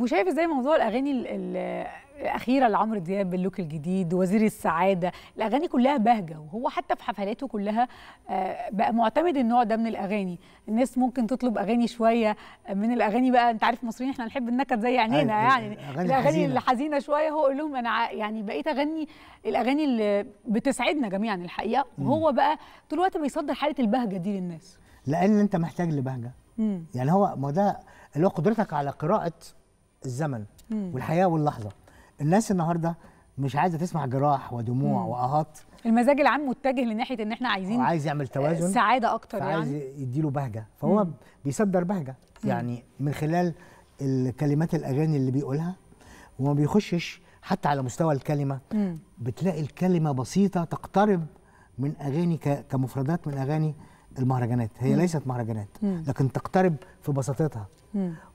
وشايف ازاي موضوع الاغاني الاخيره لعمرو دياب اللوك الجديد وزير السعاده الاغاني كلها بهجه وهو حتى في حفلاته كلها آه، بقى معتمد النوع ده من الاغاني الناس ممكن تطلب اغاني شويه آه، من الاغاني بقى انت عارف المصريين احنا نحب النكد زي عينينا أيوة، يعني أيوة، أغاني الاغاني الحزينه شويه هو يقول لهم انا يعني بقيت اغني الاغاني اللي بتسعدنا جميعا الحقيقه وهو بقى طول الوقت بيصدر حاله البهجه دي للناس لان انت محتاج لبهجه يعني هو ما ده اللي هو قدرتك على قراءه الزمن والحياه واللحظه الناس النهارده مش عايزه تسمع جراح ودموع واهات المزاج العام متجه لناحيه ان احنا عايزين عايز يعمل توازن سعاده اكتر يعني عايز يديله بهجه فهو مم. بيصدر بهجه يعني من خلال الكلمات الاغاني اللي بيقولها وما بيخشش حتى على مستوى الكلمه مم. بتلاقي الكلمه بسيطه تقترب من اغاني كمفردات من اغاني المهرجانات هي مم. ليست مهرجانات مم. لكن تقترب في بساطتها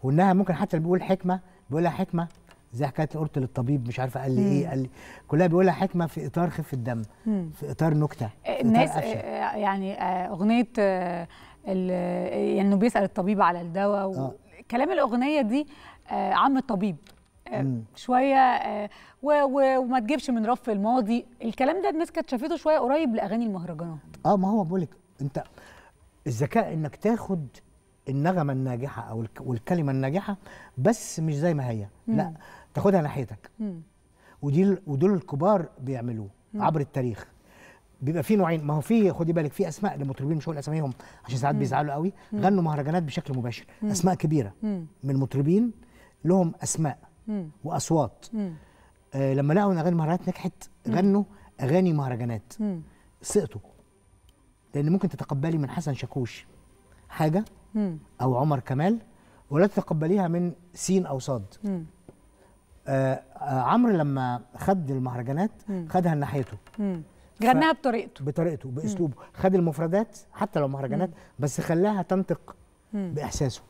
وانها ممكن حتى اللي بيقول حكمه بيقولها حكمه زي حكايه قلت للطبيب مش عارفه قال لي ايه قال لي كلها بيقولها حكمه في اطار خفه الدم مم. في اطار نكته الناس آه، آه، يعني آه، اغنيه يعني انه يعني بيسال الطبيب على الدواء كلام الاغنيه دي عم الطبيب شويه وما تجيبش من رف الماضي الكلام ده الناس كانت شافته شويه قريب لاغاني المهرجانات اه ما هو بقولك انت الذكاء انك تاخد النغمه الناجحه او والكلمه الناجحه بس مش زي ما هي مم. لا تاخدها ناحيتك ودي ودول الكبار بيعملوه عبر التاريخ بيبقى في نوعين ما هو في خدي بالك في اسماء لمطربين مش هقول اساميهم عشان ساعات بيزعلوا قوي مم. غنوا مهرجانات بشكل مباشر مم. اسماء كبيره مم. من مطربين لهم اسماء مم. واصوات مم. آه لما لقوا ان اغاني مهرجانات نجحت غنوا اغاني مهرجانات سقطوا لان ممكن تتقبلي من حسن شاكوش حاجه مم. او عمر كمال ولا تتقبليها من سين او صاد آه،, آه عمرو لما خد المهرجانات مم. خدها لناحيته غناها بطريقته بطريقته باسلوبه خد المفردات حتى لو مهرجانات بس خلاها تنطق باحساسه